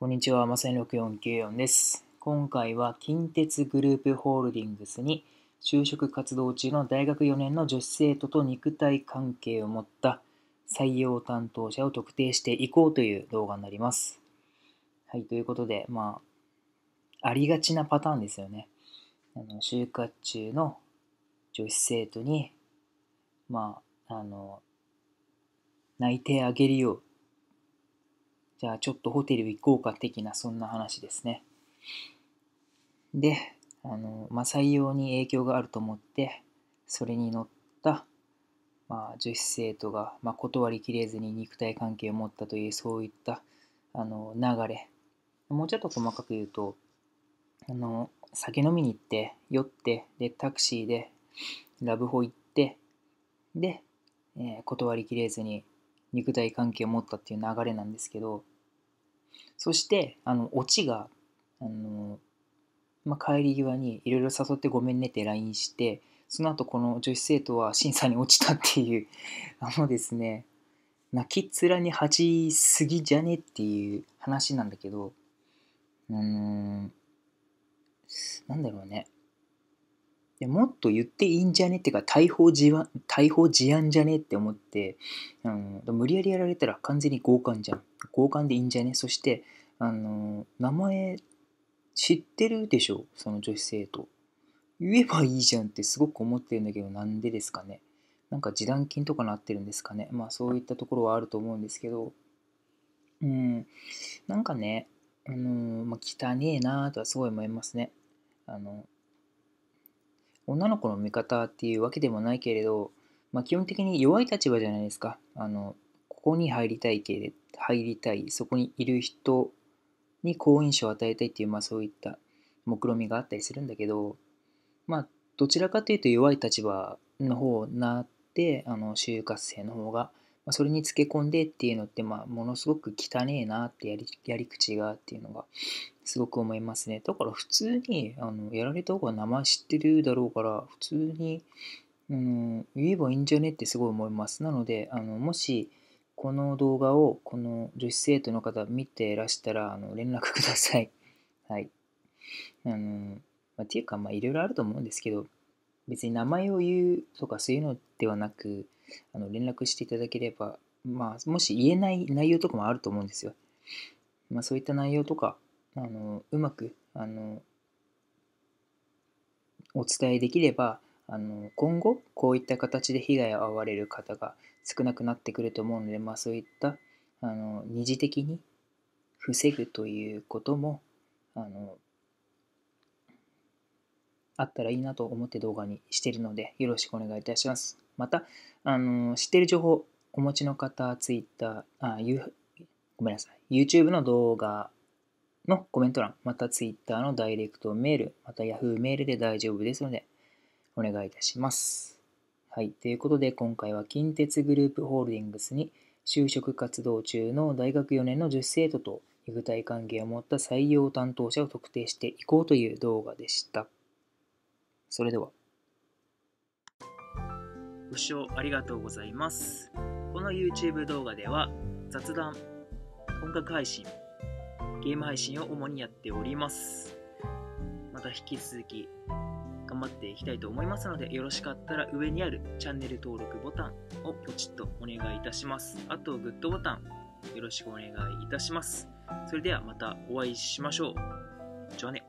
こんにちは、まさ6494です。今回は近鉄グループホールディングスに就職活動中の大学4年の女子生徒と肉体関係を持った採用担当者を特定していこうという動画になります。はい、ということで、まあ、ありがちなパターンですよね。あの就活中の女子生徒に、まあ、あの、泣いてあげるよじゃあちょっとホテル行こうか的なそんな話ですね。で、あのまあ、採用に影響があると思って、それに乗った、まあ、女子生徒が、まあ、断りきれずに肉体関係を持ったというそういったあの流れ。もうちょっと細かく言うと、あの酒飲みに行って、酔って、で、タクシーで、ラブホ行って、で、えー、断りきれずに肉体関係を持ったっていう流れなんですけどそしてあのオチがあの、まあ、帰り際にいろいろ誘ってごめんねって LINE してその後この女子生徒は審査に落ちたっていう あのですね泣きっ面に恥すぎじゃねっていう話なんだけどうーんなんだろうねいやもっと言っていいんじゃねってか逮捕事案逮捕事案じゃねって思って、うん、無理やりやられたら完全に強姦じゃん強姦でいいんじゃねそしてあの名前知ってるでしょその女子生徒言えばいいじゃんってすごく思ってるんだけどなんでですかねなんか示談金とかなってるんですかねまあそういったところはあると思うんですけどうんなんかねあのまあ汚ねえなとはすごい思いますねあの女の子の味方っていうわけでもないけれど、まあ、基本的に弱い立場じゃないですか。あのここに入りたい系で入りたい、そこにいる人に好印象を与えたいっていう、まあ、そういった目論みがあったりするんだけど、まあ、どちらかというと弱い立場の方になって、あの就活生の方がまあ、それにつけ込んでっていうのって、まあ、ものすごく汚ねえなってやりやり口がっていうのがすごく思いますね。だから普通にあのやられた方が名前知ってるだろうから普通に、うん、言えばいいんじゃねってすごい思います。なのであのもしこの動画をこの女子生徒の方見てらしたらあの連絡ください。はい。あのまあ、っていうかまあいろいろあると思うんですけど別に名前を言うとかそういうのではなくあの連絡していただければ、まあ、もし言えない内容とかもあると思うんですよ。まあ、そういった内容とか、あのうまくあのお伝えできればあの今後こういった形で被害を遭われる方が少なくなってくると思うので、まあ、そういったあの二次的に防ぐということもあのあったらいいなと思って動画にしてるのでよろしくお願いいたします。また、あの知っている情報お持ちの方、Twitter、あ、ゆごめんなさい、YouTube の動画のコメント欄、また Twitter のダイレクトメール、また Yahoo メールで大丈夫ですので、お願いいたします。はい、ということで、今回は近鉄グループホールディングスに就職活動中の大学4年の女子生徒と具体関係を持った採用担当者を特定していこうという動画でした。それでは。ご視聴ありがとうございます。この YouTube 動画では雑談、音楽配信、ゲーム配信を主にやっております。また引き続き頑張っていきたいと思いますので、よろしかったら上にあるチャンネル登録ボタンをポチッとお願いいたします。あと、グッドボタンよろしくお願いいたします。それではまたお会いしましょう。じゃあね。